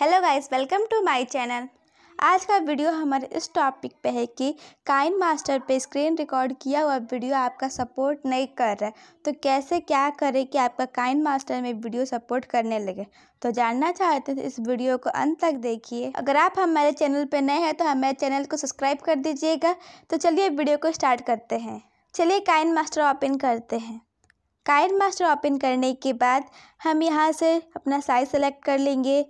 hello guys welcome to my channel आज का video हमारे इस टॉपिक पे है कि काइन मास्टर पे स्क्रीन रिकॉर्ड किया हुआ वीडियो आपका सपोर्ट नहीं कर रहा है तो कैसे क्या करें कि आपका काइन मास्टर में वीडियो सपोर्ट करने लगे तो जानना चाहते हैं इस वीडियो को अंत तक देखिए अगर आप हमारे चैनल पे नए हैं तो हमारे चैनल को सब्सक्राइब कर दीजिएगा तो चलिए वीडियो को स्टार्ट करते हैं चलिए काइन मास्टर ओपन करते हैं काइन मास्टर ओपन करने के बाद हम यहाँ से अपना साइज सेलेक्ट कर लेंगे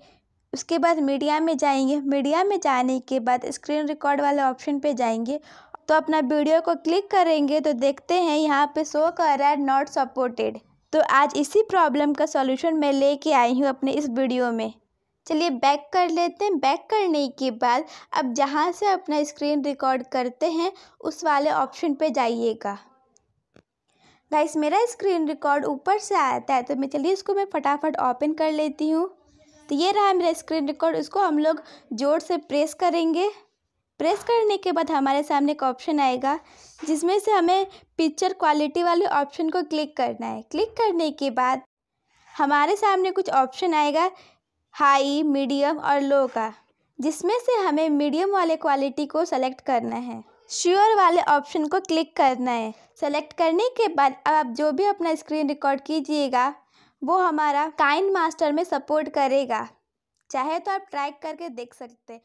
उसके बाद मीडिया में जाएंगे मीडिया में जाने के बाद स्क्रीन रिकॉर्ड वाले ऑप्शन पे जाएंगे तो अपना वीडियो को क्लिक करेंगे तो देखते हैं यहाँ पे शो कर रहा है नॉट सपोर्टेड तो आज इसी प्रॉब्लम का सॉल्यूशन मैं लेके आई हूँ अपने इस वीडियो में चलिए बैक कर लेते हैं बैक करने के बाद अब जहाँ से अपना स्क्रीन रिकॉर्ड करते हैं उस वाले ऑप्शन पर जाइएगा गाइस मेरा स्क्रीन रिकॉर्ड ऊपर से आता है तो मैं चलिए इसको मैं फटाफट ओपन कर लेती हूँ तो ये रहा मेरा स्क्रीन रिकॉर्ड उसको हम लोग जोर से प्रेस करेंगे प्रेस करने के बाद हमारे सामने एक ऑप्शन आएगा जिसमें से हमें पिक्चर क्वालिटी वाले ऑप्शन को क्लिक करना है क्लिक करने के बाद हमारे सामने कुछ ऑप्शन आएगा हाई मीडियम और लो का जिसमें से हमें मीडियम वाले क्वालिटी को सेलेक्ट करना है श्योर sure वाले ऑप्शन को क्लिक करना है सेलेक्ट करने के बाद अब आप जो भी अपना स्क्रीन रिकॉर्ड कीजिएगा वो हमारा काइन मास्टर में सपोर्ट करेगा चाहे तो आप ट्रैक करके देख सकते